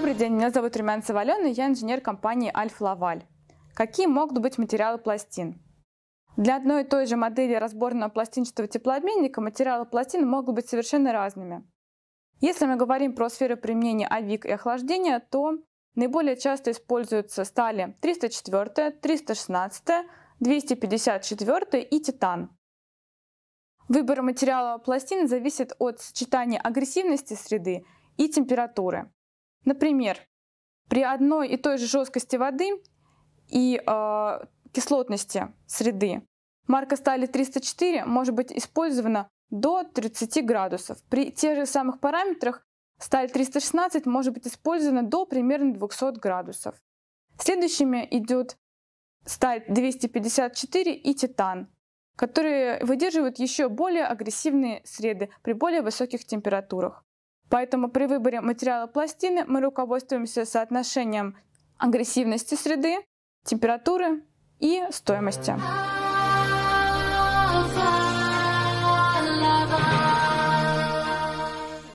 Добрый день, меня зовут Румянцева Алена, я инженер компании Альфа Лаваль. Какие могут быть материалы пластин? Для одной и той же модели разборного пластинчатого теплообменника материалы пластин могут быть совершенно разными. Если мы говорим про сферы применения АВИК и охлаждения, то наиболее часто используются стали 304, 316, 254 и титан. Выбор материала пластины зависит от сочетания агрессивности среды и температуры. Например, при одной и той же жесткости воды и э, кислотности среды марка стали 304 может быть использована до 30 градусов. При тех же самых параметрах сталь 316 может быть использована до примерно 200 градусов. Следующими идет сталь 254 и титан, которые выдерживают еще более агрессивные среды при более высоких температурах. Поэтому при выборе материала пластины мы руководствуемся соотношением агрессивности среды, температуры и стоимости.